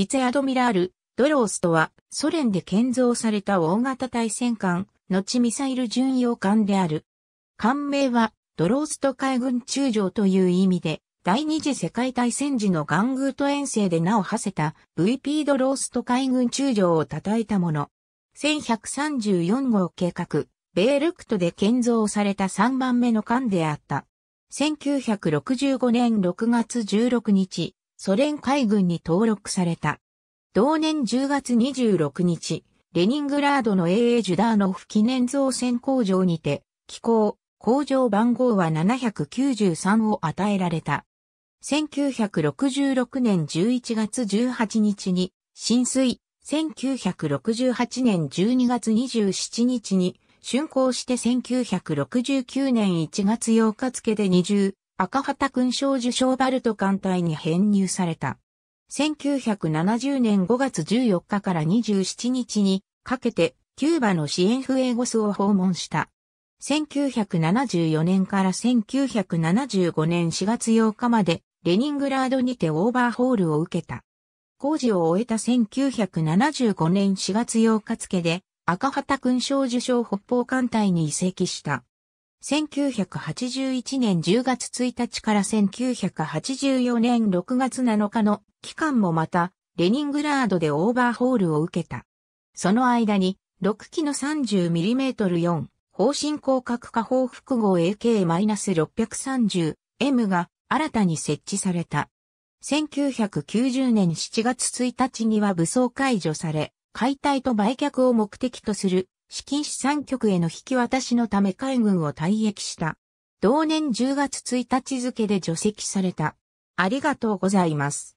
ビツアドミラール、ドロースとは、ソ連で建造された大型対戦艦、後ミサイル巡洋艦である。艦名は、ドロースト海軍中将という意味で、第二次世界大戦時のガングート遠征で名を馳せた VP ドロースト海軍中将を称えたもの。1134号計画、ベールクトで建造された3番目の艦であった。1965年6月16日、ソ連海軍に登録された。同年10月26日、レニングラードの AA ジュダーノフ記念造船工場にて、機構、工場番号は793を与えられた。1966年11月18日に、浸水、1968年12月27日に、竣工して1969年1月8日付で20、赤旗勲章受賞バルト艦隊に編入された。1970年5月14日から27日にかけてキューバの支援フエゴスを訪問した。1974年から1975年4月8日までレニングラードにてオーバーホールを受けた。工事を終えた1975年4月8日付で赤旗勲章受賞北方艦隊に移籍した。1981年10月1日から1984年6月7日の期間もまた、レニングラードでオーバーホールを受けた。その間に、6機の 30mm4 方針広角下方複合 AK-630M が新たに設置された。1990年7月1日には武装解除され、解体と売却を目的とする資金資産局への引き渡しのため海軍を退役した。同年10月1日付で除籍された。ありがとうございます。